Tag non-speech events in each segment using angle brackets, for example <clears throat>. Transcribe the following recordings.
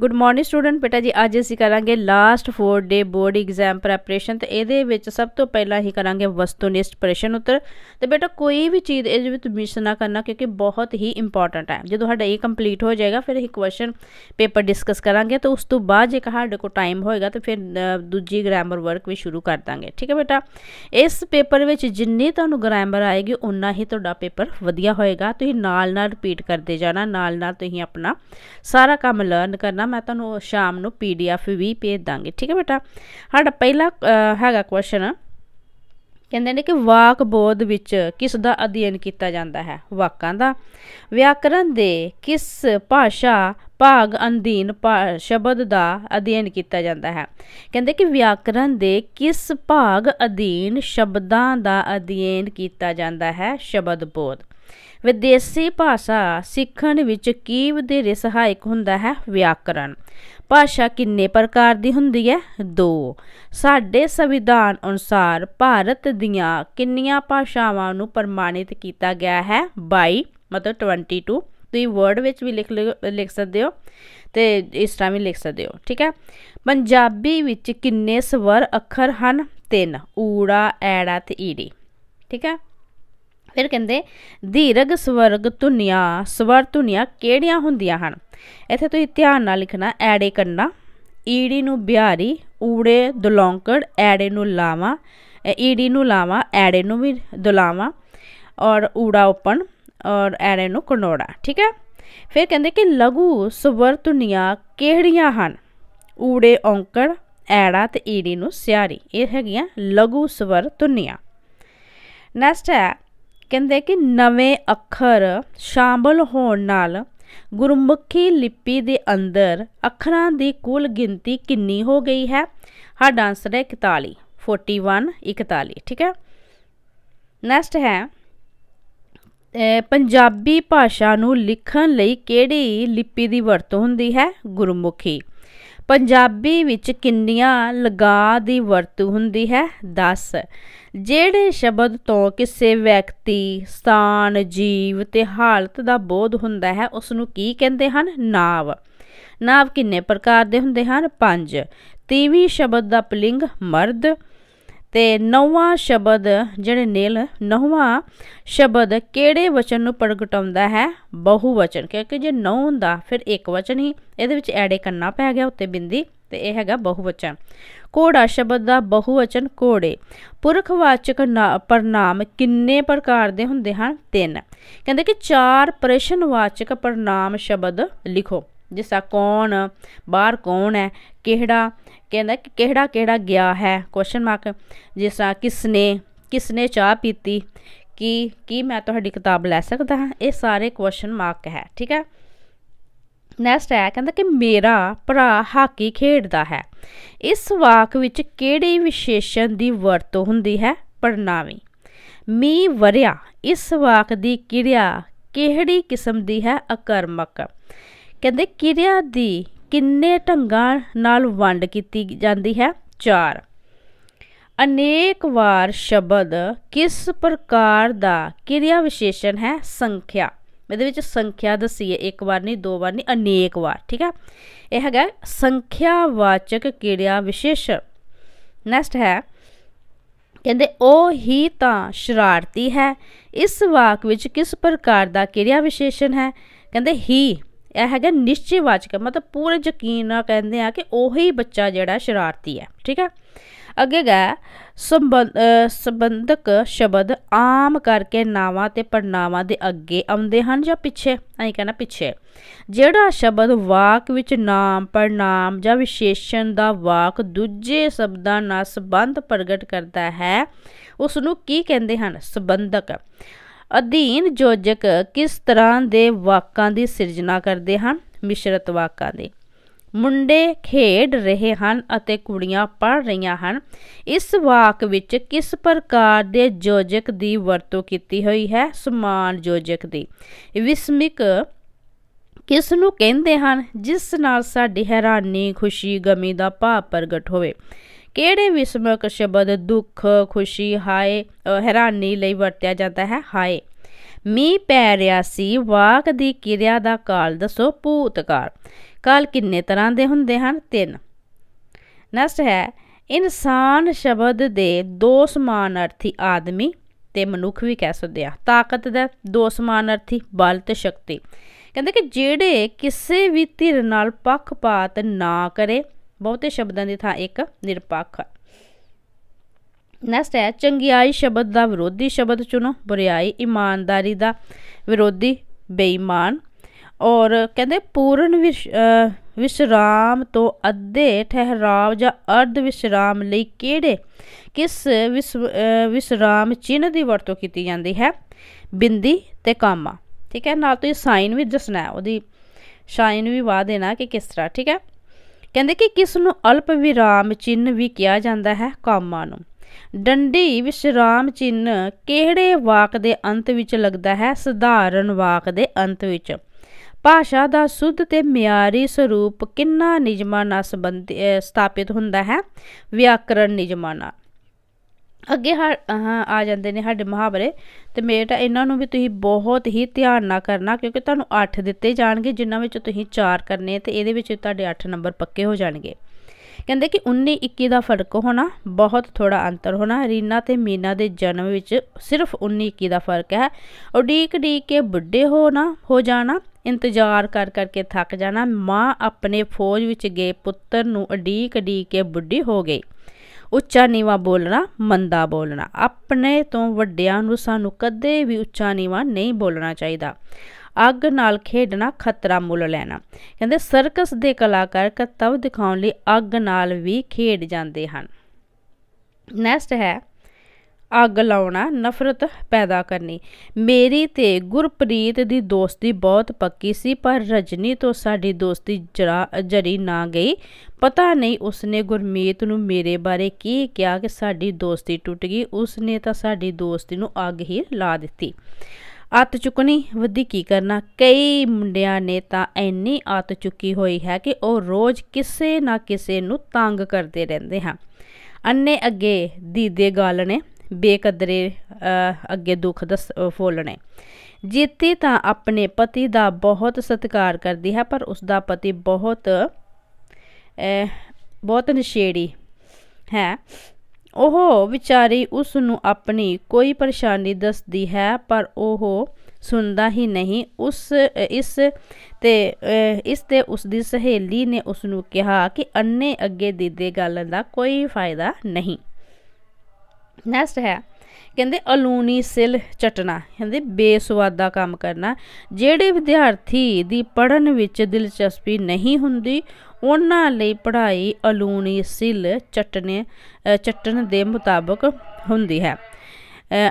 good morning student ਬੇਟਾ ਜੀ ਅੱਜ ਅਸੀਂ ਕਰਾਂਗੇ last 4 day board exam preparation ਤੇ ਇਹਦੇ ਵਿੱਚ ਸਭ ਤੋਂ ਪਹਿਲਾਂ ਹੀ ਕਰਾਂਗੇ ਵਸਤੂਨਿਸ਼ਟ ਪ੍ਰਸ਼ਨ ਉੱਤਰ ਤੇ ਬੇਟਾ ਕੋਈ ਵੀ ਚੀਜ਼ ਇਹਦੇ ਵਿੱਚ ਮਿਸ ਨਾ ਕਰਨਾ ਕਿਉਂਕਿ ਬਹੁਤ ਹੀ ਇੰਪੋਰਟੈਂਟ ਹੈ ਜਦੋਂ ਸਾਡਾ ਇਹ ਕੰਪਲੀਟ ਹੋ ਜਾਏਗਾ ਫਿਰ ਇਹ ਕੁਐਸਚਨ ਪੇਪਰ ਡਿਸਕਸ ਕਰਾਂਗੇ ਤੇ ਉਸ ਤੋਂ ਬਾਅਦ ਜੇ ਸਾਡੇ ਕੋਲ ਟਾਈਮ ਹੋਏਗਾ ਤੇ ਫਿਰ ਦੂਜੀ ਗ੍ਰਾਮਰ ਵਰਕ ਵੀ ਸ਼ੁਰੂ ਕਰ ਦਾਂਗੇ ਠੀਕ ਹੈ ਬੇਟਾ ਇਸ ਪੇਪਰ ਵਿੱਚ ਜਿੰਨੀ ਤੁਹਾਨੂੰ ਗ੍ਰਾਮਰ ਆਏਗੀ ਉਨਾ ਹੀ ਤੁਹਾਡਾ ਪੇਪਰ ਵਧੀਆ ਹੋਏਗਾ ਤੁਸੀਂ ਨਾਲ ਨਾਲ ਰਿਪੀਟ ਕਰਦੇ ਜਾਣਾ ਨਾਲ ਨਾਲ ਤੁਸੀਂ ਆਪਣਾ ਸਾਰਾ ਕੰਮ ਲਰਨ ਕਰਨਾ ਕਰਨਾ ਮੈਂ ਤੁਹਾਨੂੰ ਸ਼ਾਮ ਨੂੰ ਪੀਡੀਐਫ ਵੀ ਭੇਜ ਦਾਂਗੀ ਠੀਕ ਹੈ ਬੇਟਾ ਸਾਡਾ ਪਹਿਲਾ ਹੈਗਾ ਕੁਐਸਚਨ ਕਹਿੰਦੇ ਨੇ ਕਿ ਵਾਕ ਬੋਧ ਵਿੱਚ ਕਿਸ ਦਾ ਅਧਿਐਨ ਕੀਤਾ ਜਾਂਦਾ ਹੈ ਵਾਕਾਂ ਦਾ ਵਿਆਕਰਨ ਦੇ ਕਿਸ ਭਾਸ਼ਾ ਭਾਗ ਅਧੀਨ ਸ਼ਬਦ ਦਾ ਅਧਿਐਨ ਕੀਤਾ ਜਾਂਦਾ ਹੈ ਕਹਿੰਦੇ ਕਿ ਵਿਆਕਰਨ ਦੇ ਕਿਸ ਭਾਗ ਅਧੀਨ ਸ਼ਬਦਾਂ ਦਾ ਅਧਿਐਨ ਕੀਤਾ ਜਾਂਦਾ ਹੈ ਸ਼ਬਦ ਬੋਧ ਵਿਦੇਸੀ ਭਾਸ਼ਾ ਸਿੱਖਣ ਵਿੱਚ ਕੀ ਵਧੇਰੇ ਸਹਾਇਕ ਹੁੰਦਾ ਹੈ ਵਿਆਕਰਣ ਭਾਸ਼ਾ ਕਿੰਨੇ ਪ੍ਰਕਾਰ ਦੀ ਹੁੰਦੀ ਹੈ ਦੋ ਸਾਡੇ ਸੰਵਿਧਾਨ ਅਨੁਸਾਰ ਭਾਰਤ ਦੀਆਂ ਕਿੰਨੀਆਂ ਭਾਸ਼ਾਵਾਂ ਨੂੰ ਪ੍ਰਮਾਣਿਤ ਕੀਤਾ ਗਿਆ ਹੈ 22 ਮਤਲਬ 22 ਤੁਸੀਂ ਵਰਡ ਵਿੱਚ ਵੀ ਲਿਖ ਲਿਖ ਸਕਦੇ ਹੋ ਤੇ ਇਸ ਤਰ੍ਹਾਂ ਵੀ ਲਿਖ ਸਕਦੇ ਹੋ ਠੀਕ ਹੈ ਪੰਜਾਬੀ ਵਿੱਚ ਕਿੰਨੇ ਸਵਰ ਅੱਖਰ ਹਨ ਤਿੰਨ ਊੜਾ ਐੜਾ ਤੇ ਈੜੀ ਠੀਕ ਹੈ ਫਿਰ ਕਹਿੰਦੇ ਧੀਰਗ ਸਵਰਗ ਧੁਨੀਆਂ ਸਵਰ ਧੁਨੀਆਂ ਕਿਹੜੀਆਂ ਹੁੰਦੀਆਂ ਹਨ ਇੱਥੇ ਤੁਸੀਂ ਧਿਆਨ ਨਾਲ ਲਿਖਣਾ ਐੜੇ ਕੰਨਾ ਈੜੀ ਨੂੰ ਬਿਹਾਰੀ ਊੜੇ ਦੁਲੌਂਕੜ ਐੜੇ ਨੂੰ ਲਾਵਾ ਈੜੀ ਨੂੰ ਲਾਵਾ ਐੜੇ ਨੂੰ ਵੀ ਦੁਲਾਵਾ ਔਰ ਊੜਾ ਓਪਨ ਔਰ ਐੜੇ ਨੂੰ ਕੰਡੋੜਾ ਠੀਕ ਹੈ ਫਿਰ ਕਹਿੰਦੇ ਕਿ ਲਘੂ ਸਵਰ ਧੁਨੀਆਂ ਕਿਹੜੀਆਂ ਹਨ ਊੜੇ ਔਂਕੜ ਐੜਾ ਤੇ ਈੜੀ ਨੂੰ ਸਿਆਰੀ ਇਹ ਹੈਗੀਆਂ ਲਘੂ ਸਵਰ ਧੁਨੀਆਂ ਨੈਕਸਟ ਹੈ ਕਹਿੰਦੇ ਕਿ ਨਵੇਂ ਅੱਖਰ ਸ਼ਾਮਲ ਹੋਣ ਨਾਲ ਗੁਰਮੁਖੀ ਲਿਪੀ ਦੇ ਅੰਦਰ ਅੱਖਰਾਂ ਦੀ ਕੁੱਲ ਗਿਣਤੀ ਕਿੰਨੀ ਹੋ ਗਈ ਹੈ ਸਾਡਾ ਆਨਸਰ ਹੈ 41 41 41 ਠੀਕ ਹੈ ਨੈਕਸਟ ਹੈ ਪੰਜਾਬੀ ਭਾਸ਼ਾ ਨੂੰ ਲਿਖਣ ਲਈ ਕਿਹੜੀ ਲਿਪੀ ਦੀ ਵਰਤੋਂ ਹੁੰਦੀ ਹੈ ਗੁਰਮੁਖੀ ਪੰਜਾਬੀ ਵਿੱਚ ਕਿੰਨੀਆਂ ਲਗਾ ਦੀ ਵਰਤੋਂ ਹੁੰਦੀ ਹੈ 10 ਜਿਹੜੇ ਸ਼ਬਦ ਤੋਂ ਕਿਸੇ ਵਿਅਕਤੀ, ਸਥਾਨ, ਜੀਵ ਤੇ ਹਾਲਤ ਦਾ ਬੋਧ ਹੁੰਦਾ ਹੈ ਉਸ ਨੂੰ ਕੀ ਕਹਿੰਦੇ ਹਨ ਨਾਵ ਨਾਵ ਕਿੰਨੇ ਪ੍ਰਕਾਰ ਦੇ ਹੁੰਦੇ ਹਨ ਪੰਜ ਤੀਵੀਂ ਸ਼ਬਦ ਦਾ ਪੁਲਿੰਗ ਮਰਦ ਤੇ ਨੌਵਾਂ ਸ਼ਬਦ ਜਿਹੜੇ ਨੇਲ ਨੌਵਾਂ ਸ਼ਬਦ ਕਿਹੜੇ ਵਚਨ ਨੂੰ ਪ੍ਰਗਟਾਉਂਦਾ ਹੈ ਬਹੁਵਚਨ ਕਿਉਂਕਿ ਜੇ ਨੌ ਹੁੰਦਾ ਫਿਰ ਇੱਕ ਵਚਨ ਹੀ ਇਹਦੇ ਵਿੱਚ ਐੜੇ ਕਰਨਾ ਪੈ ਗਿਆ ਉੱਤੇ ਬਿੰਦੀ ਤੇ ਇਹ ਹੈਗਾ ਬਹੁਵਚਨ ਕੋੜਾ ਸ਼ਬਦ ਦਾ ਬਹੁਵਚਨ ਕੋੜੇ ਪੁਰਖਵਾਚਕ ਪਰਨਾਮ ਕਿੰਨੇ ਪ੍ਰਕਾਰ ਦੇ ਹੁੰਦੇ ਹਨ ਤਿੰਨ ਕਹਿੰਦੇ ਕਿ ਚਾਰ ਪ੍ਰਸ਼ਨਵਾਚਕ ਪਰਨਾਮ ਸ਼ਬਦ ਲਿਖੋ ਜਿਸਾ ਕੌਣ ਬਾਹਰ ਕੌਣ ਹੈ ਕਿਹੜਾ ਕਹਿੰਦਾ ਕਿ ਕਿਹੜਾ ਕਿਹੜਾ ਗਿਆ ਹੈ ਕੁਐਸਚਨ ਮਾਰਕ ਕਿਸ ਨੇ ਕਿਸਨੇ ਕਿਸਨੇ ਚਾਹ ਪੀਤੀ ਕੀ ਕੀ ਮੈਂ ਤੁਹਾਡੀ ਕਿਤਾਬ ਲੈ ਸਕਦਾ ਹਾਂ ਇਹ ਸਾਰੇ ਕੁਐਸਚਨ ਮਾਰਕ ਹੈ ਠੀਕ ਹੈ ਨੈਕਸਟ ਹੈ ਕਹਿੰਦਾ ਕਿ ਮੇਰਾ ਭਰਾ ਹਾਕੀ ਖੇਡਦਾ ਹੈ ਇਸ ਵਾਕ ਵਿੱਚ ਕਿਹੜੇ ਵਿਸ਼ੇਸ਼ਣ ਦੀ ਵਰਤੋਂ ਹੁੰਦੀ ਹੈ ਪੜਨਾਵੀ ਮੀ ਵਰਿਆ ਇਸ ਵਾਕ ਦੀ ਕਿਰਿਆ ਕਿਹੜੀ ਕਿਸਮ ਦੀ ਹੈ ਅਕਰਮਕ ਕਹਿੰਦੇ ਕਿਰਿਆ ਦੀ ਕਿੰਨੇ ਢੰਗਾਂ ਨਾਲ ਵੰਡ ਕੀਤੀ ਜਾਂਦੀ ਹੈ ਚਾਰ ਅਨੇਕ ਵਾਰ ਸ਼ਬਦ ਕਿਸ ਪ੍ਰਕਾਰ ਦਾ ਕਿਰਿਆ ਵਿਸ਼ੇਸ਼ਣ ਹੈ ਸੰਖਿਆ ਇਹਦੇ ਵਿੱਚ ਸੰਖਿਆ ਦੱਸੀ ਹੈ ਇੱਕ ਵਾਰ ਨਹੀਂ ਦੋ ਵਾਰ ਨਹੀਂ ਅਨੇਕ ਵਾਰ ਠੀਕ ਹੈ ਇਹ ਹੈਗਾ ਸੰਖਿਆਵਾਚਕ ਕਿਰਿਆ ਵਿਸ਼ੇਸ਼ਣ ਨੈਕਸਟ ਹੈ ਕਹਿੰਦੇ ਉਹ ਹੀ ਤਾਂ ਸ਼ਰਾਰਤੀ ਹੈ ਇਸ ਵਾਕ ਵਿੱਚ ਕਿਸ ਪ੍ਰਕਾਰ ਦਾ ਕਿਰਿਆ ਵਿਸ਼ੇਸ਼ਣ ਹੈ ਕਹਿੰਦੇ ਹੀ ਇਹ ਹੈਗਾ ਵਾਚਕ ਮਤਲਬ ਪੂਰੇ ਯਕੀਨ ਨਾਲ ਕਹਿੰਦੇ ਆ ਕਿ ਉਹੀ ਬੱਚਾ ਜਿਹੜਾ ਸ਼ਰਾਰਤੀ ਹੈ ਠੀਕ ਹੈ ਅੱਗੇ ਗਏ ਸੰਬੰਧਕ ਸ਼ਬਦ ਆਮ ਕਰਕੇ ਨਾਵਾਂ ਤੇ ਪੜਨਾਵਾਂ ਦੇ ਅੱਗੇ ਆਉਂਦੇ ਹਨ ਜਾਂ ਪਿੱਛੇ ਐਂ ਕਹਿੰਦਾ ਪਿੱਛੇ ਜਿਹੜਾ ਸ਼ਬਦ ਵਾਕ ਵਿੱਚ ਨਾਮ ਪੜਨਾਮ ਜਾਂ ਵਿਸ਼ੇਸ਼ਣ ਦਾ ਵਾਕ ਦੂਜੇ ਸ਼ਬਦਾਂ ਨਾਲ ਸੰਬੰਧ ਪ੍ਰਗਟ ਕਰਦਾ ਹੈ ਉਸ ਨੂੰ ਕੀ ਕਹਿੰਦੇ ਹਨ ਸੰਬੰਧਕ ਅਧੀਨ ਜੋਜਕ ਕਿਸ ਤਰ੍ਹਾਂ ਦੇ ਵਾਕਾਂ ਦੀ ਸਿਰਜਣਾ ਕਰਦੇ ਹਨ ਮਿਸ਼ਰਤ ਵਾਕਾਂ ਦੀ ਮੁੰਡੇ ਖੇਡ ਰਹੇ ਹਨ ਅਤੇ ਕੁੜੀਆਂ ਪੜ ਰਹੀਆਂ ਹਨ ਇਸ ਵਾਕ ਵਿੱਚ ਕਿਸ ਪ੍ਰਕਾਰ ਦੇ ਜੋਜਕ ਦੀ ਵਰਤੋਂ ਕੀਤੀ ਹੋਈ ਹੈ ਸਮਾਨ ਜੋਜਕ ਦੀ ਵਿਸਮਿਕ ਕਿਸ ਨੂੰ ਕਹਿੰਦੇ ਹਨ ਜਿਸ ਨਾਲ ਸਾਡੀ ਹੈਰਾਨੀ ਖੁਸ਼ੀ ਗਮੀ ਦਾ ਭਾਵ ਪ੍ਰਗਟ ਹੋਵੇ ਕਿਹੜੇ ਵਿਸਮਕ ਸ਼ਬਦ ਦੁੱਖ ਖੁਸ਼ੀ ਹਾਏ ਹੈਰਾਨੀ ਲਈ ਵਰਤਿਆ ਜਾਂਦਾ ਹੈ ਹਾਏ ਮੀਂਹ ਪੈ ਰਿਹਾ ਸੀ ਵਾਕ ਦੀ ਕਿਰਿਆ ਦਾ ਕਾਲ ਦੱਸੋ ਭੂਤਕਾਲ ਕਾਲ ਕਿੰਨੇ ਤਰ੍ਹਾਂ ਦੇ ਹੁੰਦੇ ਹਨ ਤਿੰਨ ਨੈਕਸਟ ਹੈ ਇਨਸਾਨ ਸ਼ਬਦ ਦੇ ਦੋ ਸਮਾਨ ਅਰਥੀ ਆਦਮੀ ਤੇ ਮਨੁੱਖ ਵੀ ਕਹਿ ਸਕਦੇ ਆ ਤਾਕਤ ਦਾ ਦੋ ਸਮਾਨ ਅਰਥੀ ਬਲ ਤੇ ਸ਼ਕਤੀ ਕਹਿੰਦੇ ਕਿ ਜਿਹੜੇ ਕਿਸੇ ਵੀ ਧਿਰ ਨਾਲ ਪੱਖਪਾਤ ਨਾ ਕਰੇ ਬਹੁਤੇ ਸ਼ਬਦਾਂ ਦੀ ਥਾਂ ਇੱਕ ਨਿਰਪੱਖ ਨੈਕਸਟ ਹੈ ਚੰਗਿਆਈ ਸ਼ਬਦ ਦਾ ਵਿਰੋਧੀ ਸ਼ਬਦ ਚੁਣੋ ਬੁਰੀਾਈ ਇਮਾਨਦਾਰੀ ਦਾ ਵਿਰੋਧੀ ਬੇਈਮਾਨ ਔਰ ਕਹਿੰਦੇ ਪੂਰਨ ਵਿਸ਼ਰਾਮ ਤੋਂ ਅੱਧੇ ਠਹਿਰਾਵ ਜਾਂ ਅਰਧ ਵਿਸ਼ਰਾਮ ਲਈ ਕਿਹੜੇ ਕਿਸ ਵਿਸ਼ਰਾਮ ਚਿੰਨ੍ਹ ਦੀ ਵਰਤੋਂ ਕੀਤੀ ਜਾਂਦੀ ਹੈ ਬਿੰਦੀ ਤੇ ਕਾਮਾ ਠੀਕ ਹੈ ਨਾਲ ਤੁਸੀਂ ਸਾਈਨ ਵੀ ਦੱਸਣਾ ਉਹਦੀ ਸਾਈਨ ਵੀ ਵਾ ਦੇਣਾ ਕਿ ਕਿਸ ਤਰ੍ਹਾਂ ਠੀਕ ਹੈ ਕਹਿੰਦੇ ਕਿ ਕਿਸ ਨੂੰ ਅਲਪ ਵਿਰਾਮ ਚਿੰਨ੍ਹ ਵੀ ਕਿਹਾ ਜਾਂਦਾ ਹੈ ਕਾਮਾ ਨੂੰ ਡੰਡੀ ਵਿਸ਼ਰਾਮ ਚਿੰਨ ਕਿਹੜੇ ਵਾਕ ਦੇ ਅੰਤ ਵਿੱਚ ਲੱਗਦਾ ਹੈ ਸਧਾਰਨ ਵਾਕ ਦੇ ਅੰਤ ਵਿੱਚ ਭਾਸ਼ਾ ਦਾ ਸੁੱਧ ਤੇ ਮਿਆਰੀ ਸਰੂਪ ਕਿੰਨਾ ਨਿਯਮਾਂ ਨਾਲ ਸੰਬੰਧ ਸਥਾਪਿਤ ਹੁੰਦਾ ਹੈ ਵਿਆਕਰਣ ਨਿਯਮਾਂ ਨਾਲ ਅੱਗੇ ਆ ਜਾਂਦੇ ਨੇ ਸਾਡੇ ਮਹਾਵਰੇ ਤੇ ਮੇਟਾ ਇਹਨਾਂ ਨੂੰ ਵੀ ਤੁਸੀਂ ਬਹੁਤ ਹੀ ਧਿਆਨ ਨਾਲ ਕਰਨਾ ਕਿਉਂਕਿ ਤੁਹਾਨੂੰ 8 ਦਿੱਤੇ ਜਾਣਗੇ ਜਿਨ੍ਹਾਂ ਵਿੱਚ ਤੁਸੀਂ 4 ਕਰਨੇ ਤੇ ਇਹਦੇ ਵਿੱਚ ਤੁਹਾਡੇ 8 ਨੰਬਰ ਪੱਕੇ ਹੋ ਜਾਣਗੇ ਕਹਿੰਦੇ ਕਿ 19 21 ਦਾ ਫਰਕ ਹੋਣਾ ਬਹੁਤ ਥੋੜਾ ਅੰਤਰ ਹੋਣਾ ਰੀਨਾ ਤੇ ਮੀਨਾ ਦੇ ਜਨਮ ਵਿੱਚ ਸਿਰਫ 19 21 ਦਾ ਫਰਕ ਹੈ ਉਡੀਕ ਡੀਕ ਕੇ ਬੁੱਢੇ ਹੋਣਾ ਹੋ ਜਾਣਾ ਇੰਤਜ਼ਾਰ ਕਰ ਕਰਕੇ ਥੱਕ ਜਾਣਾ ਮਾਂ ਆਪਣੇ ਫੌਜ ਵਿੱਚ ਗਏ ਪੁੱਤਰ ਨੂੰ ਉਡੀਕ ਅਡੀਕ ਕੇ ਬੁੱਢੀ ਹੋ ਗਈ ਉੱਚਾ ਨੀਵਾ ਬੋਲਣਾ ਮੰਦਾ ਬੋਲਣਾ ਆਪਣੇ ਤੋਂ ਵੱਡਿਆਂ ਨੂੰ ਸਾਨੂੰ ਕਦੇ ਵੀ ਉੱਚਾ ਨੀਵਾ ਨਹੀਂ ਬੋਲਣਾ ਚਾਹੀਦਾ ਅੱਗ ਨਾਲ ਖੇਡਣਾ ਖਤਰਾ ਮੁੱਲ ਲੈਣਾ ਕਹਿੰਦੇ ਸਰਕਸ ਦੇ ਕਲਾਕਾਰ ਕਰਤੱਵ ਦਿਖਾਉਣ ਲਈ ਅੱਗ ਨਾਲ ਵੀ ਖੇਡ ਜਾਂਦੇ ਹਨ ਨੈਕਸਟ ਹੈ ਅੱਗ ਲਾਉਣਾ ਨਫ਼ਰਤ ਪੈਦਾ ਕਰਨੀ ਮੇਰੀ ਤੇ ਗੁਰਪ੍ਰੀਤ ਦੀ ਦੋਸਤੀ ਬਹੁਤ ਪੱਕੀ ਸੀ ਪਰ ਰਜਨੀ ਤੋਂ ਸਾਡੀ ਦੋਸਤੀ ਜਰਾ ਜਰੀ ਨਾ ਗਈ ਪਤਾ ਨਹੀਂ ਉਸਨੇ ਗੁਰਮੀਤ ਨੂੰ ਮੇਰੇ ਬਾਰੇ ਕੀ ਕਿਹਾ ਕਿ ਸਾਡੀ ਦੋਸਤੀ ਟੁੱਟ ਗਈ ਉਸਨੇ ਤਾਂ ਸਾਡੀ ਦੋਸਤੀ ਨੂੰ ਅੱਗ ਹੀ ਲਾ ਦਿੱਤੀ ਅੱਤ ਚੁੱਕਣੀ ਵਧੀ ਕੀ ਕਰਨਾ ਕਈ ਮੁੰਡਿਆਂ ਨੇ ਤਾਂ ਐਨੀ ਅੱਤ ਚੁੱਕੀ ਹੋਈ ਹੈ ਕਿ ਉਹ ਰੋਜ਼ ਕਿਸੇ ਨਾ ਕਿਸੇ ਨੂੰ ਤੰਗ ਕਰਦੇ ਰਹਿੰਦੇ ਹਨ ਅੰਨੇ ਅੱਗੇ ਦੀਦੇ ਗਾਲ ਨੇ ਬੇਕਦਰੇ ਅੱਗੇ ਦੁੱਖ ਦਸ ਫੋਲਣੇ ਜੀਤੀ ਤਾਂ ਆਪਣੇ ਪਤੀ ਦਾ ਬਹੁਤ ਸਤਿਕਾਰ ਕਰਦੀ ਹੈ ਪਰ ਉਸ ਦਾ ਪਤੀ ਬਹੁਤ ਬਹੁਤ ਨਸ਼ੇੜੀ ਹੈ ਉਹ ਵਿਚਾਰੀ ਉਸ ਨੂੰ ਆਪਣੀ ਕੋਈ ਪਰੇਸ਼ਾਨੀ ਦੱਸਦੀ ਹੈ ਪਰ ਉਹ ਸੁਣਦਾ ਹੀ ਨਹੀਂ ਉਸ ਇਸ ਤੇ ਇਸ ਤੇ ਉਸ ਦੀ ਸਹੇਲੀ ਨੇ ਉਸ ਨੂੰ ਕਿਹਾ ਕਿ ਅੰਨੇ ਅੱਗੇ ਦੀਦੇ ਗੱਲ ਦਾ ਕੋਈ ਫਾਇਦਾ ਨਹੀਂ ਨੈਕਸਟ ਹੈ ਕਹਿੰਦੇ ਅਲੂਨੀ ਸਿਲ ਚਟਣਾ ਕਹਿੰਦੇ ਬੇਸਵਾਦਾ ਕੰਮ ਕਰਨਾ ਜਿਹੜੇ ਵਿਦਿਆਰਥੀ ਦੀ ਪੜਨ ਵਿੱਚ ਦਿਲਚਸਪੀ ਨਹੀਂ ਹੁੰਦੀ ਉਹਨਾਂ ਲਈ ਪੜ੍ਹਾਈ ਅਲੂਣੀ ਸਿਲ ਚਟਨੇ ਚਟਨ ਦੇ ਮੁਤਾਬਕ ਹੁੰਦੀ ਹੈ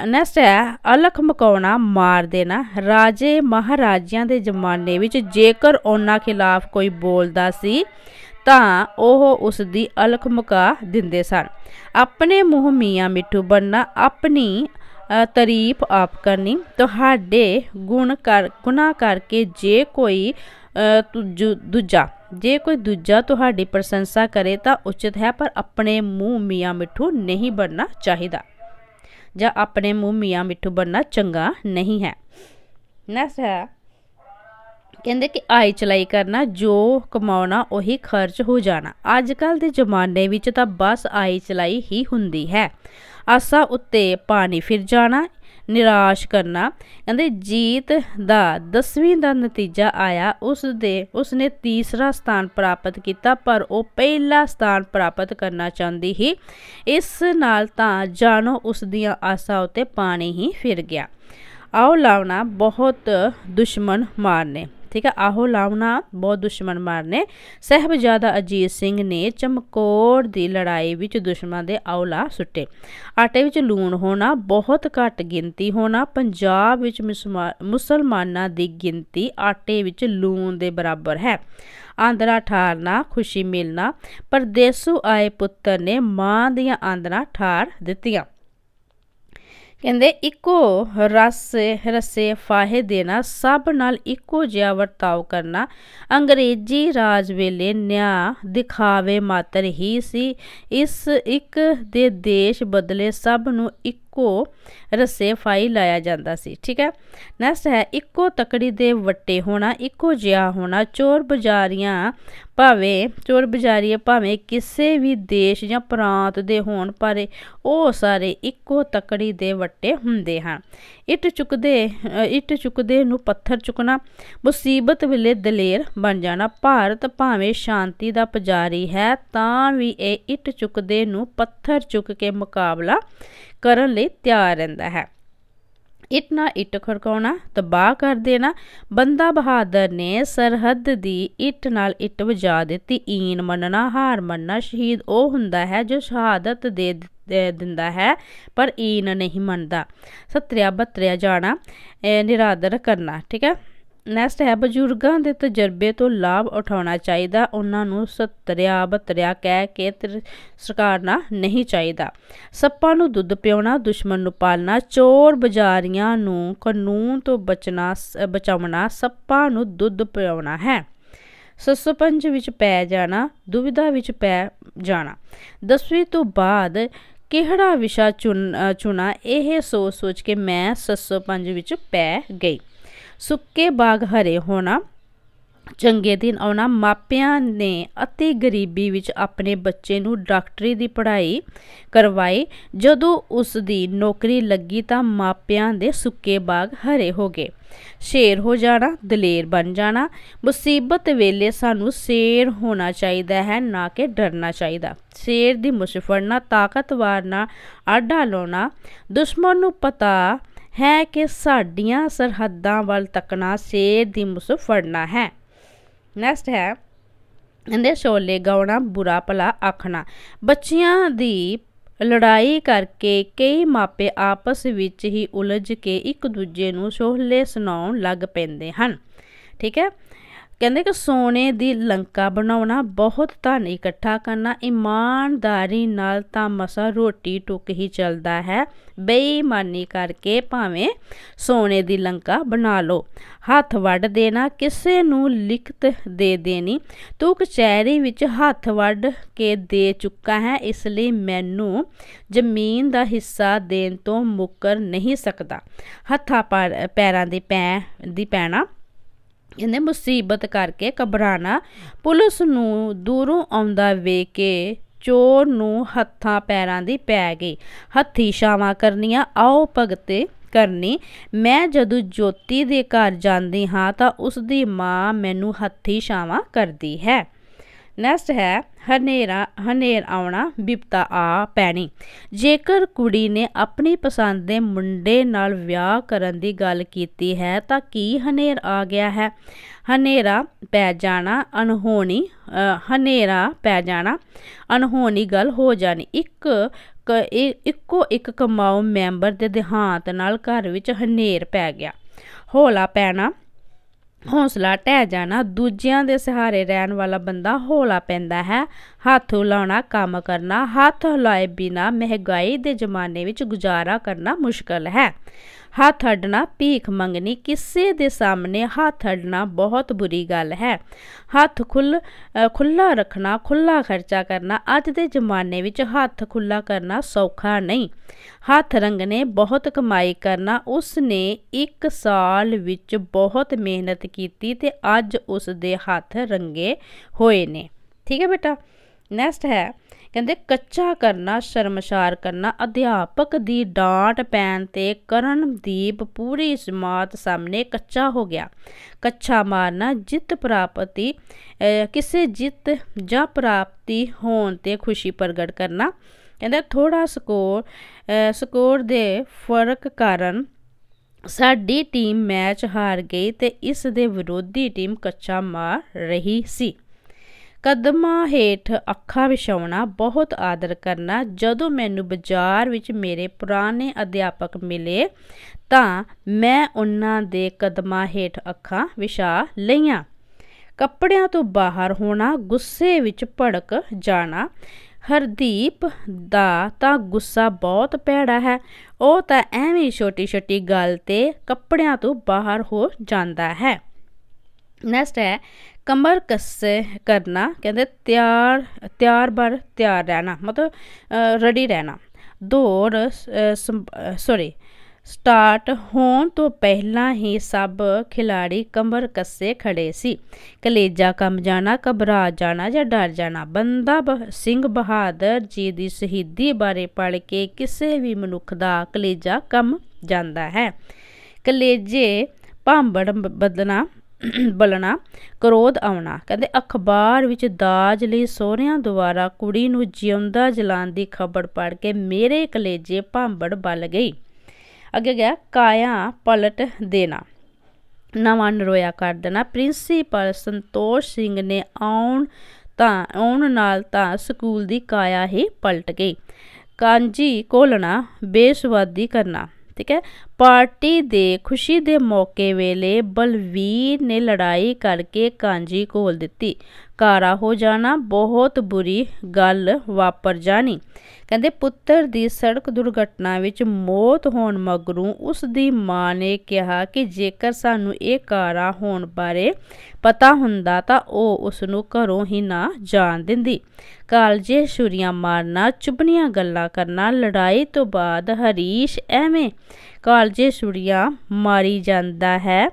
ਨੈਕਸਟ ਹੈ ਅਲਖ ਮਕਾਉਣਾ ਮਾਰ ਦੇਣਾ ਰਾਜੇ ਮਹਾਰਾਜਿਆਂ ਦੇ ਜ਼ਮਾਨੇ ਵਿੱਚ ਜੇਕਰ ਉਹਨਾਂ ਖਿਲਾਫ ਕੋਈ ਬੋਲਦਾ ਸੀ ਤਾਂ ਉਹ ਉਸ ਦੀ ਅਲਖ ਮਕਾ ਦਿੰਦੇ ਸਨ ਆਪਣੇ ਮੂੰਹ ਮੀਆਂ ਮਿੱਠੂ ਬੰਨਾ ਆਪਣੀ ਤਾਰੀਫ ਆਪ ਕਰਨੀ ਤੁਹਾਡੇ ਗੁਣ ਕਰ ਗੁਨਾ ਕਰਕੇ ਜੇ ਕੋਈ ਦੂਜਾ ਜੇ ਕੋਈ ਦੂਜਾ ਤੁਹਾਡੀ ਪ੍ਰਸ਼ੰਸਾ ਕਰੇ ਤਾਂ ਉਚਿਤ ਹੈ ਪਰ ਆਪਣੇ ਮੂੰਹ ਮੀਆਂ ਮਿੱਠੂ ਨਹੀਂ ਬਣਨਾ ਚਾਹੀਦਾ ਜਾਂ ਆਪਣੇ ਮੂੰਹ ਮੀਆਂ ਮਿੱਠੂ ਬਣਨਾ ਚੰਗਾ ਨਹੀਂ ਹੈ ਨੈਕਸਟ ਹੈ ਕਹਿੰਦੇ ਕਿ ਆਈ ਚਲਾਈ ਕਰਨਾ ਜੋ ਕਮਾਉਣਾ ਉਹੀ ਖਰਚ ਹੋ ਜਾਣਾ ਅੱਜ ਕੱਲ ਦੇ ਜ਼ਮਾਨੇ ਵਿੱਚ ਤਾਂ ਬਸ ਆਈ ਚਲਾਈ ਹੀ ਹੁੰਦੀ ਹੈ ਆਸਾ ਉੱਤੇ ਪਾਣੀ ਫਿਰ ਜਾਣਾ ਨਿਰਾਸ਼ ਕਰਨਾ ਕਹਿੰਦੇ ਜੀਤ ਦਾ 10ਵੀਂ ਦਾ ਨਤੀਜਾ ਆਇਆ ਉਸ ਦੇ ਉਸ ਨੇ ਤੀਸਰਾ ਸਥਾਨ ਪ੍ਰਾਪਤ ਕੀਤਾ ਪਰ ਉਹ ਪਹਿਲਾ ਸਥਾਨ ਪ੍ਰਾਪਤ ਕਰਨਾ ਚਾਹੁੰਦੀ ਸੀ ਇਸ ਨਾਲ ਤਾਂ ਜਾਣੋ ਉਸ ਦੀਆਂ ਆਸਾਂ ਉਤੇ ਪਾਣੀ ਹੀ ਫਿਰ ਗਿਆ ਆਓ ਲਾਉਣਾ ਬਹੁਤ ਦੁਸ਼ਮਣ ਮਾਰਨੇ ਠੀਕ ਹੈ ਆਹੋ ਲਾਉਣਾ ਬਹੁਤ ਦੁਸ਼ਮਣ ਮਾਰਨੇ ਸਹਿਬਜ਼ਾਦਾ ਅਜੀਤ ਸਿੰਘ ਨੇ ਚਮਕੌਰ ਦੀ ਲੜਾਈ ਵਿੱਚ ਦੁਸ਼ਮਣਾਂ ਦੇ ਆਉਲਾ ਸੁੱਟੇ ਆਟੇ ਵਿੱਚ ਲੂਣ ਹੋਣਾ ਬਹੁਤ ਘੱਟ ਗਿਣਤੀ ਹੋਣਾ ਪੰਜਾਬ ਵਿੱਚ ਮੁਸਲਮਾਨਾਂ ਦੀ ਗਿਣਤੀ ਆਟੇ ਵਿੱਚ ਲੂਣ ਦੇ ਬਰਾਬਰ ਹੈ ਆਂਦਰਾ ਠਾਰਨਾ ਖੁਸ਼ੀ ਮਿਲਣਾ ਪਰਦੇਸੂ ਆਏ ਪੁੱਤਰ ਨੇ ਮਾਂ ਦੀਆਂ ਆਂਦਰਾ ਠਾਰ ਦਿੱਤੀਆਂ ਕਹਿੰਦੇ ਇੱਕੋ ਰਸ ਰਸੇ ਫਾਹੇ ਦੇਣਾ ਸਭ ਨਾਲ ਇੱਕੋ ਜਿਹਾ ਵਰਤਾਓ ਕਰਨਾ ਅੰਗਰੇਜ਼ੀ ਰਾਜ ਵੇਲੇ ਨਿਆ ਦਿਖਾਵੇ ਮਾਤਰ ਹੀ ਸੀ ਇਸ ਇੱਕ ਦੇ ਦੇਸ਼ ਬਦਲੇ ਸਭ ਨੂੰ ਇੱਕ ਇੱਕੋ ਰਸੇ ਫਾਈ ਲਾਇਆ ਜਾਂਦਾ ਸੀ ਠੀਕ ਹੈ ਨੈਕਸਟ ਹੈ ਇੱਕੋ ਤਕੜੀ ਦੇ ਵੱਟੇ ਹੋਣਾ ਇੱਕੋ ਜਿਹਾ ਹੋਣਾ ਚੋਰ ਬਜ਼ਾਰੀਆਂ ਭਾਵੇਂ ਚੋਰ ਬਜ਼ਾਰੀਏ ਭਾਵੇਂ ਕਿਸੇ ਵੀ ਦੇਸ਼ ਜਾਂ ਪ੍ਰਾਂਤ ਦੇ ਹੋਣ ਪਰ ਉਹ ਸਾਰੇ ਇੱਕੋ ਤਕੜੀ ਦੇ ਵੱਟੇ ਹੁੰਦੇ ਹਨ ਇੱਟ ਚੁੱਕਦੇ ਇੱਟ ਚੁੱਕਦੇ ਨੂੰ ਪੱਥਰ ਚੁੱਕਣਾ ਮੁਸੀਬਤ ਵੇਲੇ ਦਲੇਰ ਬਣ ਜਾਣਾ ਭਾਰਤ ਭਾਵੇਂ ਸ਼ਾਂਤੀ ਦਾ ਪੁਜਾਰੀ ਹੈ ਤਾਂ ਵੀ ਇਹ ਇੱਟ ਚੁੱਕਦੇ ਨੂੰ ਪੱਥਰ ਚੁੱਕ ਕੇ ਮੁਕਾਬਲਾ ਕਰਨ ਲਈ ਤਿਆਰ ਰਹਿੰਦਾ ਹੈ ਇੱਟ ਨਾਲ ਇੱਟ ਖੜਕਾਉਣਾ ਤਬਾਹ ਕਰ ਦੇਣਾ ਬੰਦਾ ਬਹਾਦਰ ਨੇ ਸਰਹੱਦ ਦੀ ਇੱਟ ਨਾਲ ਇੱਟ ਵਜਾ ਦਿੱਤੀ ਈਨ ਮੰਨਣਾ ਹਾਰ ਮੰਨਣਾ ਸ਼ਹੀਦ ਉਹ ਹੁੰਦਾ ਹੈ ਜੋ ਸ਼ਹਾਦਤ ਦੇ ਦਿੰਦਾ ਹੈ ਪਰ ਈਨ ਨਹੀਂ ਮੰਨਦਾ ਸਤਰਿਆ ਬਤਰਿਆ ਜਾਣਾ ਨਿਰਾਦਰ ਕਰਨਾ ਠੀਕ ਹੈ ਨੈਕਸਟ ਹੈ ਬਜ਼ੁਰਗਾਂ ਦੇ ਤਜਰਬੇ ਤੋਂ ਲਾਭ ਉਠਾਉਣਾ ਚਾਹੀਦਾ ਉਹਨਾਂ ਨੂੰ ਸਤਰਿਆ ਬਤਰਿਆ ਕਹਿ ਕੇ ਸਰਕਾਰ ਨਾਲ ਨਹੀਂ ਚਾਹੀਦਾ ਸੱਪਾਂ ਨੂੰ ਦੁੱਧ ਪਿਉਣਾ ਦੁਸ਼ਮਣ ਨੂੰ ਪਾਲਣਾ ਚੋਰ ਬਜ਼ਾਰੀਆਂ ਨੂੰ ਕਾਨੂੰਨ ਤੋਂ ਬਚਣਾ ਬਚਾਉਣਾ ਸੱਪਾਂ ਨੂੰ ਦੁੱਧ ਪਿਉਣਾ ਹੈ ਸਸਪੰਜ ਵਿੱਚ ਪੈ ਜਾਣਾ ਦੁਵਿਧਾ ਵਿੱਚ ਪੈ ਜਾਣਾ 10ਵੀਂ ਤੋਂ ਬਾਅਦ ਕਿਹੜਾ ਵਿਸ਼ਾ ਚੁਣਾ ਇਹ ਸੋਚ ਸੋਚ ਕੇ ਮੈਂ 705 ਵਿੱਚ ਪੈ ਗਈ ਸੁੱਕੇ ਬਾਗ ਹਰੇ ਹੋਣਾ ਚੰਗੇ ਦਿਨ ਆਉਣਾ ਮਾਪਿਆਂ ਨੇ অতি ਗਰੀਬੀ ਵਿੱਚ ਆਪਣੇ ਬੱਚੇ ਨੂੰ ਡਾਕਟਰੀ ਦੀ ਪੜ੍ਹਾਈ ਕਰਵਾਈ ਜਦੋਂ ਉਸ ਦੀ ਨੌਕਰੀ ਲੱਗੀ ਤਾਂ ਮਾਪਿਆਂ ਦੇ ਸੁੱਕੇ ਬਾਗ ਹਰੇ ਹੋ ਗਏ ਸ਼ੇਰ ਹੋ ਜਾਣਾ ਦਲੇਰ ਬਣ ਜਾਣਾ ਮੁਸੀਬਤ ਵੇਲੇ ਸਾਨੂੰ ਸ਼ੇਰ ਹੋਣਾ ਚਾਹੀਦਾ ਹੈ ਨਾ ਕਿ ਡਰਨਾ ਚਾਹੀਦਾ ਸ਼ੇਰ ਦੀ ਮੁਸ਼ਫੜਨਾ ਤਾਕਤਵਾਰ ਨਾ ਆਡਾ ਲਾਉਣਾ ਦੁਸ਼ਮਣ ਨੂੰ ਪਤਾ ਹੈ ਕਿ ਸਾਡੀਆਂ ਸਰਹੱਦਾਂ ਵੱਲ ਤੱਕਣਾ ਸ਼ੇਰ ਦੀ ਮੁਸਫੜਨਾ ਹੈ ਨੈਕਸਟ ਹੈ ਇਹਦੇ ਸ਼ੋਲੇ ਗਾਉਣਾ ਬੁਰਾ ਭਲਾ ਆਖਣਾ ਬੱਚਿਆਂ ਦੀ ਲੜਾਈ ਕਰਕੇ ਕਈ ਮਾਪੇ ਆਪਸ ਵਿੱਚ ਹੀ ਉਲਝ ਕੇ ਇੱਕ ਦੂਜੇ ਨੂੰ ਸ਼ੋਹਲੇ ਸੁਣਾਉਣ ਲੱਗ ਪੈਂਦੇ ਹਨ ਠੀਕ ਹੈ ਕਹਿੰਦੇ ਕਿ ਸੋਨੇ ਦੀ ਲੰਕਾ ਬਣਾਉਣਾ ਬਹੁਤ ਧਨ ਇਕੱਠਾ ਕਰਨਾ ਇਮਾਨਦਾਰੀ ਨਾਲ ਤਾਂ ਮਸਾ ਰੋਟੀ ਟੁੱਕ ਹੀ ਚੱਲਦਾ ਹੈ ਬੇਈਮਾਨੀ ਕਰਕੇ ਭਾਵੇਂ ਸੋਨੇ ਦੀ ਲੰਕਾ ਬਣਾ ਲਓ ਹੱਥ ਵੱਢ ਦੇਣਾ ਕਿਸੇ ਨੂੰ ਲਿਖਤ ਦੇ ਦੇਣੀ ਤੂੰ ਕਚਹਿਰੀ ਵਿੱਚ ਹੱਥ ਵੱਢ ਕੇ ਦੇ ਚੁੱਕਾ ਹੈ ਇਸ ਲਈ ਮੈਨੂੰ ਜ਼ਮੀਨ ਦਾ ਹਿੱਸਾ ਦੇਣ ਤੋਂ ਮੁੱਕਰ ਨਹੀਂ ਸਕਦਾ ਹੱਥਾਂ ਪੈਰਾਂ ਦੇ ਪੈ ਦੀ ਪੈਣਾ ਇਹਨੇ ਮੁਸੀਬਤ ਕਰਕੇ ਘਬਰਾਣਾ ਪੁਲਿਸ ਨੂੰ ਦੂਰੋਂ ਆਉਂਦਾ ਵੇਖ ਕੇ ਚੋਰ ਨੂੰ ਹੱਥਾਂ ਪੈਰਾਂ ਦੀ ਪੈ ਗਈ ਹੱਥੀ ਸ਼ਾਵਾ ਕਰਨੀਆਂ ਆਓ ਭਗਤੇ ਕਰਨੀ ਮੈਂ ਜਦੋਂ ਜੋਤੀ ਦੇ ਘਰ ਜਾਂਦੀ ਹਾਂ ਤਾਂ ਉਸ ਦੀ ਮਾਂ ਮੈਨੂੰ ਹੱਥੀ ਸ਼ਾਵਾ ਕਰਦੀ ਹੈ ਨੈਕਸਟ ਹੈ ਹਨੇਰਾ ਹਨੇਰ ਆਉਣਾ ਵਿਪਤਾ ਆ ਪੈਣੀ ਜੇਕਰ ਕੁੜੀ ਨੇ ਆਪਣੀ ਪਸੰਦ ਦੇ ਮੁੰਡੇ ਨਾਲ ਵਿਆਹ ਕਰਨ ਦੀ ਗੱਲ ਕੀਤੀ ਹੈ ਤਾਂ ਕੀ ਹਨੇਰ ਆ ਗਿਆ ਹੈ ਹਨੇਰਾ ਪੈ ਜਾਣਾ ਅਨਹੋਣੀ ਹਨੇਰਾ ਪੈ ਜਾਣਾ ਅਨਹੋਣੀ ਗੱਲ ਹੋ ਜਾਣੀ ਇੱਕ ਇੱਕੋ ਇੱਕ ਕਮਾਉ ਮੈਂਬਰ ਦੇ ਦਿਹਾਂਤ ਨਾਲ ਘਰ ਵਿੱਚ ਹਨੇਰ ਪੈ ਗਿਆ ਹੌਲਾ ਪੈਣਾ ਹੌਸਲਾ ਟਹਿ ਜਾਣਾ ਦੂਜਿਆਂ ਦੇ ਸਹਾਰੇ ਰਹਿਣ ਵਾਲਾ ਬੰਦਾ ਹੌਲਾ ਪੈਂਦਾ ਹੈ ਹੱਥ ਲਾਉਣਾ ਕੰਮ ਕਰਨਾ ਹੱਥ ਹਲਾਏ ਬਿਨਾ ਮਹਿੰਗਾਈ ਦੇ ਜ਼ਮਾਨੇ ਵਿੱਚ ਗੁਜ਼ਾਰਾ ਕਰਨਾ ਮੁਸ਼ਕਲ ਹੈ ਹੱਥ ਅੜਨਾ ਭੀਖ ਮੰਗਣੀ ਕਿਸੇ ਦੇ ਸਾਹਮਣੇ ਹੱਥ ਅੜਨਾ ਬਹੁਤ ਬੁਰੀ ਗੱਲ ਹੈ ਹੱਥ ਖੁੱਲ ਖੁੱਲਾ ਰੱਖਣਾ ਖੁੱਲਾ ਖਰਚਾ ਕਰਨਾ ਅੱਜ ਦੇ ਜ਼ਮਾਨੇ ਵਿੱਚ ਹੱਥ ਖੁੱਲਾ ਕਰਨਾ ਸੌਖਾ ਨਹੀਂ ਹੱਥ ਰੰਗਨੇ ਬਹੁਤ ਕਮਾਈ ਕਰਨਾ ਉਸ ਨੇ 1 ਸਾਲ ਵਿੱਚ ਬਹੁਤ ਮਿਹਨਤ ਕੀਤੀ ਤੇ ਅੱਜ ਉਸ ਦੇ ਹੱਥ ਰੰਗੇ ਹੋਏ ਨੇ ਠੀਕ ਹੈ ਬੇਟਾ ਨੈਕਸਟ ਹੈ ਕਹਿੰਦੇ ਕੱਚਾ ਕਰਨਾ ਸ਼ਰਮਸ਼ਾਰ ਕਰਨਾ ਅਧਿਆਪਕ ਦੀ ਡਾਂਟ ਪੈਣ ਤੇ ਕਰਨਦੀਪ ਪੂਰੀ ਜਮਾਤ ਸਾਹਮਣੇ ਕੱਚਾ ਹੋ ਗਿਆ ਕੱਚਾ ਮਾਰਨਾ ਜਿੱਤ ਪ੍ਰਾਪਤੀ ਕਿਸੇ ਜਿੱਤ ਜਾਂ ਪ੍ਰਾਪਤੀ ਹੋਣ ਤੇ ਖੁਸ਼ੀ ਪ੍ਰਗਟ ਕਰਨਾ ਕਹਿੰਦਾ ਥੋੜਾ ਸਕੋਰ ਸਕੋਰ ਦੇ ਫਰਕ ਕਾਰਨ ਸਾਡੀ ਟੀਮ ਮੈਚ ਹਾਰ ਗਈ ਤੇ ਇਸ ਦੇ ਵਿਰੋਧੀ ਟੀਮ ਕੱਚਾ ਮਾਰ ਰਹੀ ਸੀ ਕਦਮਾਂ ਹੇਠ ਅੱਖਾਂ ਵਿਛਾਉਣਾ ਬਹੁਤ ਆਦਰ ਕਰਨਾ ਜਦੋਂ ਮੈਨੂੰ ਬਾਜ਼ਾਰ ਵਿੱਚ ਮੇਰੇ ਪੁਰਾਣੇ ਅਧਿਆਪਕ ਮਿਲੇ ਤਾਂ ਮੈਂ ਉਹਨਾਂ ਦੇ ਕਦਮਾਂ ਹੇਠ ਅੱਖਾਂ ਵਿਛਾ ਲਈਆਂ ਕੱਪੜਿਆਂ ਤੋਂ ਬਾਹਰ ਹੋਣਾ ਗੁੱਸੇ ਵਿੱਚ ਭੜਕ ਜਾਣਾ ਹਰਦੀਪ ਦਾ ਤਾਂ ਗੁੱਸਾ ਬਹੁਤ ਪੈੜਾ ਹੈ ਉਹ ਤਾਂ ਐਵੇਂ ਛੋਟੀ-ਛੋਟੀ ਗੱਲ ਤੇ ਕੱਪੜਿਆਂ ਤੋਂ ਬਾਹਰ ਹੋ ਜਾਂਦਾ ਹੈ ਨੈਕਸਟ ਹੈ ਕਮਰ ਕੱਸੇ ਕਰਨਾ ਕਹਿੰਦੇ ਤਿਆਰ ਤਿਆਰ ਬਰ ਤਿਆਰ ਰਹਿਣਾ ਮਤਲਬ ਰੈਡੀ ਰਹਿਣਾ ਦੌੜ ਸੌਰੀ ਸਟਾਰਟ ਹੋਣ ਤੋਂ ਪਹਿਲਾਂ ਹੀ ਸਭ ਖਿਲਾੜੀ ਕਮਰ ਕੱਸੇ ਖੜੇ ਸੀ ਕਲੇਜਾ ਕੰਬ ਜਾਣਾ ਘਬਰਾ ਜਾਣਾ ਜਾਂ ਡਰ ਜਾਣਾ ਬੰਦਾ ਸਿੰਘ ਬਹਾਦਰ ਜੀ ਦੀ ਸ਼ਹੀਦੀ ਬਾਰੇ ਪੜ੍ਹ ਕੇ ਕਿਸੇ ਵੀ ਮਨੁੱਖ ਦਾ ਕਲੇਜਾ ਕੰਬ ਜਾਂਦਾ ਹੈ ਕਲੇਜੇ ਭਾਂਬੜ ਬਦਨਾ <clears throat> ਬਲਣਾ ਕਰੋਧ ਆਉਣਾ ਕਹਿੰਦੇ ਅਖਬਾਰ ਵਿੱਚ ਦਾਜ ਲਈ ਸੋਹਰਿਆਂ ਦੁਆਰਾ ਕੁੜੀ ਨੂੰ ਜਿਉਂਦਾ ਜਲਾਣ ਦੀ ਖਬਰ ਪੜ ਕੇ ਮੇਰੇ ਕਲੇਜੇ ਭਾਂਬੜ ਬਲ ਗਈ ਅੱਗੇ ਗਿਆ ਕਾਇਆ ਪਲਟ ਦੇਣਾ ਨਵਾਂ ਨਰੋਇਆ ਕਰ ਦੇਣਾ ਪ੍ਰਿੰਸੀਪਲ ਸੰਤੋਸ਼ ਸਿੰਘ ਨੇ ਆਉਣ ਤਾਂ ਆਉਣ ਨਾਲ ਤਾਂ ਸਕੂਲ ਦੀ ਕਾਇਆ ਹੀ ਪਲਟ ਗਈ ਕਾਂਜੀ ਕੋਲਣਾ ਬੇਸਵਾਦੀ ਕਰਨਾ ਠੀਕ ਹੈ ਪਾਰਟੀ ਦੇ ਖੁਸ਼ੀ ਦੇ ਮੌਕੇ ਵੇਲੇ ਬਲਵੀਰ ਨੇ ਲੜਾਈ ਕਰਕੇ ਕਾਂਜੀ ਕੋਲ ਦਿੱਤੀ ਕਾਰਾ ਹੋ ਜਾਣਾ ਬਹੁਤ ਬੁਰੀ ਗੱਲ ਵਾਪਰ ਜਾਣੀ ਕਹਿੰਦੇ ਪੁੱਤਰ ਦੀ ਸੜਕ ਦੁਰਘਟਨਾ ਵਿੱਚ ਮੌਤ ਹੋਣ ਮਗਰੋਂ ਉਸ ਦੀ ਮਾਂ ਨੇ ਕਿਹਾ ਕਿ ਜੇਕਰ ਸਾਨੂੰ ਇਹ ਕਾਰਾ ਹੋਣ ਬਾਰੇ ਪਤਾ ਹੁੰਦਾ ਤਾਂ ਉਹ ਉਸ ਨੂੰ ਘਰੋਂ ਹੀ ਨਾ ਜਾਣ ਦਿੰਦੀ ਕਾਲਜੇ ਛੁਰੀਆਂ ਮਾਰਨਾ ਚੁਬਨੀਆਂ ਗੱਲਾਂ ਕਰਨਾ ਲੜਾਈ ਤੋਂ ਬਾਅਦ ਹਰੀਸ਼ ਐਵੇਂ ਕਾਲਜੇ ਸੁੜੀਆਂ ਮਾਰੀ ਜਾਂਦਾ ਹੈ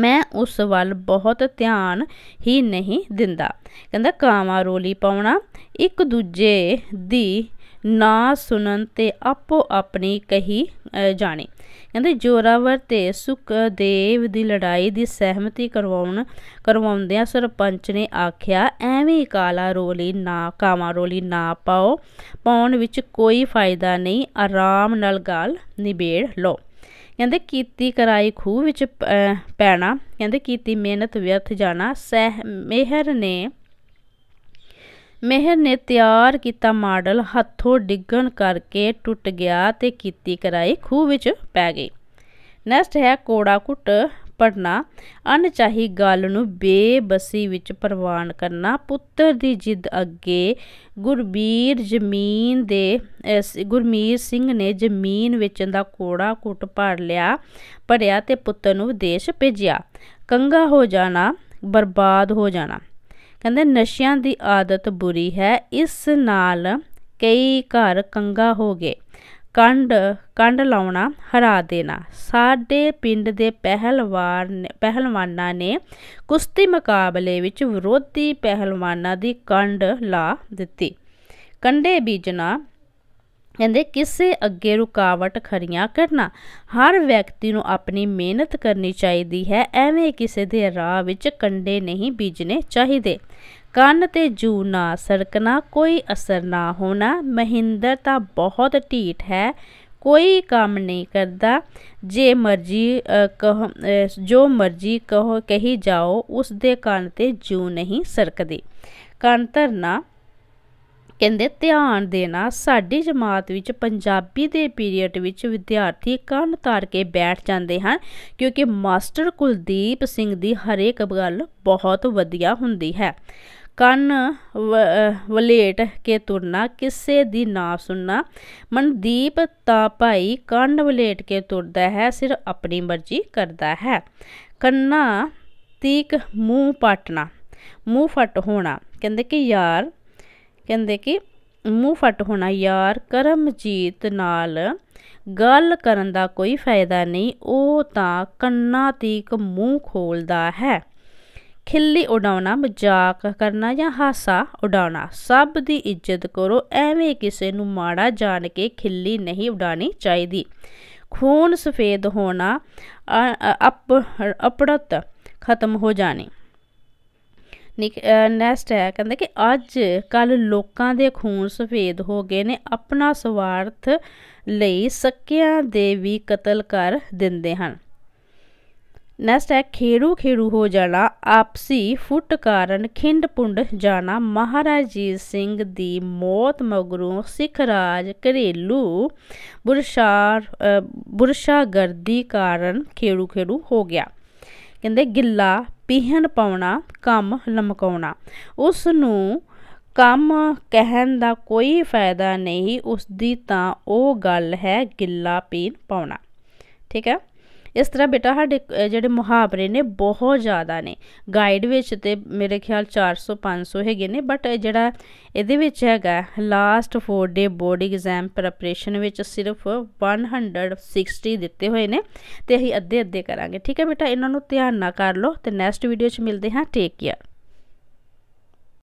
ਮੈਂ ਉਸ ਵੱਲ ਬਹੁਤ ਧਿਆਨ ਹੀ ਨਹੀਂ ਦਿੰਦਾ ਕਹਿੰਦਾ ਕਾਵਾਂ ਰੋਲੀ ਪਾਉਣਾ ਇੱਕ ਦੂਜੇ ਦੀ ਨਾ ਸੁਣਨ ਤੇ ਆਪੋ ਆਪਣੀ ਕਹੀ ਜਾਣੇ ਕਹਿੰਦੇ ਜੋਰਾਵਰ ਤੇ ਸੁਖਦੇਵ ਦੀ ਲੜਾਈ ਦੀ ਸਹਿਮਤੀ ਕਰਵਾਉਣ ਕਰਵਾਉਂਦਿਆਂ ਸਰਪੰਚ ਨੇ ਆਖਿਆ ਐਵੇਂ ਕਾਲਾ ਰੋਲੀ ਨਾ ਕਾਵਾ ਰੋਲੀ ਨਾ ਪਾਓ ਪਾਉਣ ਵਿੱਚ ਕੋਈ ਫਾਇਦਾ ਨਹੀਂ ਆਰਾਮ ਨਾਲ ਗੱਲ ਨਿਬੇੜ ਲਓ ਕਹਿੰਦੇ ਕੀਤੀ ਕਰਾਈ ਖੂਹ ਵਿੱਚ ਪੈਣਾ ਕਹਿੰਦੇ ਕੀਤੀ ਮਿਹਨਤ ਵਿਅਰਥ ਜਾਣਾ ਸਹਿ ਮਿਹਰ ਨੇ ਮਹਿਰ ਨੇ ਤਿਆਰ ਕੀਤਾ ਮਾਡਲ ਹੱਥੋਂ ਡਿੱਗਣ ਕਰਕੇ ਟੁੱਟ ਗਿਆ ਤੇ ਕੀਤੀ ਕਰਾਈ ਖੂਹ ਵਿੱਚ ਪੈ ਗਈ ਨੈਕਸਟ ਹੈ ਕੋੜਾ ਕੁੱਟ ਪੜਨਾ ਅਣਚਾਹੀ ਗੱਲ ਨੂੰ ਬੇਬਸੀ ਵਿੱਚ ਪ੍ਰਵਾਨ ਕਰਨਾ ਪੁੱਤਰ ਦੀ ਜਿੱਦ ਅੱਗੇ ਗੁਰਬੀਰ ਜ਼ਮੀਨ ਦੇ ਗੁਰਮੀਰ ਸਿੰਘ ਨੇ ਜ਼ਮੀਨ ਵੇਚਣ ਦਾ ਕੋੜਾ ਕੁੱਟ ਪੜ ਲਿਆ ਪੜਿਆ ਤੇ ਪੁੱਤਰ ਨੂੰ ਵਿਦੇਸ਼ ਭੇਜਿਆ ਕੰਗਾ ਹੋ ਜਾਣਾ ਬਰਬਾਦ ਹੋ ਜਾਣਾ ਕਹਿੰਦੇ ਨਸ਼ਿਆਂ ਦੀ ਆਦਤ ਬੁਰੀ ਹੈ ਇਸ ਨਾਲ ਕਈ ਘਰ ਕੰਗਾ ਹੋ ਗਏ ਕੰਡ ਕੰਡ ਲਾਉਣਾ ਹਰਾ ਦੇਣਾ ਸਾਡੇ ਪਿੰਡ ਦੇ ਪਹਿਲਵਾਨ ਪਹਿਲਵਾਨਾਂ ਨੇ ਕੁਸ਼ਤੀ ਮੁਕਾਬਲੇ ਵਿੱਚ ਵਿਰੋਧੀ ਪਹਿਲਵਾਨਾਂ ਦੀ ਕੰਡ ਲਾ ਦਿੱਤੀ ਕੰਡੇ ਬੀਜਣਾ ਕਹਿੰਦੇ ਕਿਸੇ ਅੱਗੇ ਰੁਕਾਵਟ ਖੜੀਆਂ ਕਰਨਾ ਹਰ ਵਿਅਕਤੀ ਨੂੰ ਆਪਣੀ ਮਿਹਨਤ ਕਰਨੀ ਚਾਹੀਦੀ ਹੈ ਐਵੇਂ ਕਿਸੇ ਦੇ ਰਾਹ ਵਿੱਚ ਕੰਡੇ ਨਹੀਂ ਬੀਜਨੇ ਚਾਹੀਦੇ ਕੰਨ ਤੇ ਜੂ ਨਾ ਸੜਕਣਾ ਕੋਈ ਅਸਰ ਨਾ ਹੋਣਾ ਮਹਿੰਦਰ ਤਾਂ ਬਹੁਤ ਢੀਠ ਹੈ ਕੋਈ ਕੰਮ ਨਹੀਂ ਕਰਦਾ ਜੇ ਮਰਜੀ ਕਹ ਜੋ ਮਰਜੀ ਕਹੋ ਕਹੀ ਜਾਓ ਉਸ ਦੇ ਕੰਨ ਤੇ ਜੂ ਨਹੀਂ ਸਰਕਦੀ ਕੰਨ ਧਰਨਾ ਕਹਿੰਦੇ ਧਿਆਨ ਦੇਣਾ ਸਾਡੀ ਜਮਾਤ ਵਿੱਚ ਪੰਜਾਬੀ ਦੇ ਪੀਰੀਅਡ ਵਿੱਚ ਵਿਦਿਆਰਥੀ ਕੰਨ ਧਾਰ ਕੇ ਬੈਠ ਜਾਂਦੇ ਹਨ ਕਿਉਂਕਿ ਮਾਸਟਰ ਕੁਲਦੀਪ ਸਿੰਘ ਦੀ ਹਰੇਕ ਗੱਲ ਬਹੁਤ ਵਧੀਆ ਹੁੰਦੀ ਹੈ ਕੰਨ ਵਲੇਟ ਕੇ ਤੁਰਨਾ ਕਿਸੇ ਦੀ ਨਾ ਸੁਣਨਾ ਮਨਦੀਪ ਤਾਂ ਭਾਈ ਕੰਨ ਵਲੇਟ ਕੇ ਤੁਰਦਾ ਹੈ ਸਿਰ ਆਪਣੀ ਮਰਜ਼ੀ ਕਰਦਾ ਹੈ ਕੰਨਾ ਤੀਕ ਮੂੰਹ ਪਾਟਣਾ ਮੂੰਹ ਫਟ ਹੋਣਾ ਕਹਿੰਦੇ ਕਿ ਯਾਰ ਕਹਿੰਦੇ ਕਿ ਮੂੰਹ ਫਟ ਹੋਣਾ ਯਾਰ ਕਰਮਜੀਤ ਨਾਲ ਗੱਲ ਕਰਨ ਦਾ ਕੋਈ ਫਾਇਦਾ ਨਹੀਂ ਉਹ ਤਾਂ ਕੰਨਾਂ ਤੀਕ ਮੂੰਹ ਖੋਲਦਾ ਹੈ ਖਿੱਲੀ ਉਡਾਉਣਾ ਮਜ਼ਾਕ ਕਰਨਾ ਜਾਂ ਹਾਸਾ ਉਡਾਉਣਾ ਸਭ ਦੀ ਇੱਜ਼ਤ ਕਰੋ ਐਵੇਂ ਕਿਸੇ ਨੂੰ ਮਾੜਾ ਜਾਣ ਕੇ ਖਿੱਲੀ ਨਹੀਂ ਉਡਾਣੀ ਚਾਹੀਦੀ ਖੂਨ ਸਫੇਦ ਹੋਣਾ ਅਪੜਤ ਖਤਮ ਹੋ ਜਾਣੀ ਨੈਸਟ ਹੈ ਕਹਿੰਦੇ ਕਿ ਅੱਜ ਕੱਲ ਲੋਕਾਂ ਦੇ ਖੂਨ ਸਫੇਦ ਹੋ ਗਏ ਨੇ ਆਪਣਾ ਸਵਾਰਥ ਲਈ ਸੱਕਿਆਂ ਦੇ ਵੀ ਕਤਲ ਕਰ ਦਿੰਦੇ ਹਨ ਨੈਸਟ ਹੈ ਖੇੜੂ ਖੇੜੂ ਹੋ ਜਾਣਾ ਆਪਸੀ ਫੁੱਟ ਕਾਰਨ ਖਿੰਡ ਪੁੰਡ ਜਾਣਾ ਮਹਾਰਾਜੀ ਸਿੰਘ ਦੀ ਮੌਤ ਮਗਰੋਂ ਸਿੱਖ ਰਾਜ ਘਰੇਲੂ ਬੁਰਸ਼ਾਰ ਬੁਰਸ਼ਾਗਰਦੀ ਕਾਰਨ ਖੇੜੂ ਖੇੜੂ ਹੋ ਗਿਆ ਕਹਿੰਦੇ ਗਿੱਲਾ ਪੀਹਣ ਪਾਉਣਾ ਕੰਮ ਲਮਕਾਉਣਾ ਉਸ ਨੂੰ ਕੰਮ ਕਹਿਣ ਦਾ ਕੋਈ ਫਾਇਦਾ ਨਹੀਂ ਉਸ ਦੀ ਤਾਂ ਉਹ ਗੱਲ ਹੈ ਗਿੱਲਾ ਪੀਣ ਪਾਉਣਾ ਠੀਕ ਹੈ ਇਸ ਤਰ੍ਹਾਂ ਬੇਟਾ ਸਾਡੇ ਜਿਹੜੇ ਮੁਹਾਵਰੇ ਨੇ ਬਹੁਤ ਜ਼ਿਆਦਾ ਨੇ ਗਾਈਡ ਵਿੱਚ ਤੇ ਮੇਰੇ ਖਿਆਲ 400 500 ਹੈਗੇ ਨੇ ਬਟ ਜਿਹੜਾ ਇਹਦੇ ਵਿੱਚ ਹੈਗਾ last 4 day board exam preparation ਵਿੱਚ ਸਿਰਫ 160 ਦਿੱਤੇ ਹੋਏ ਨੇ ਤੇ ਅਸੀਂ ਅੱਧੇ ਅੱਧੇ ਕਰਾਂਗੇ ਠੀਕ ਹੈ ਬੇਟਾ ਇਹਨਾਂ ਨੂੰ ਧਿਆਨ ਨਾਲ ਕਰ ਲਓ ਤੇ ਨੈਕਸਟ ਵੀਡੀਓ 'ਚ ਮਿਲਦੇ ਹਾਂ ਟੇਕ ਕੇਅਰ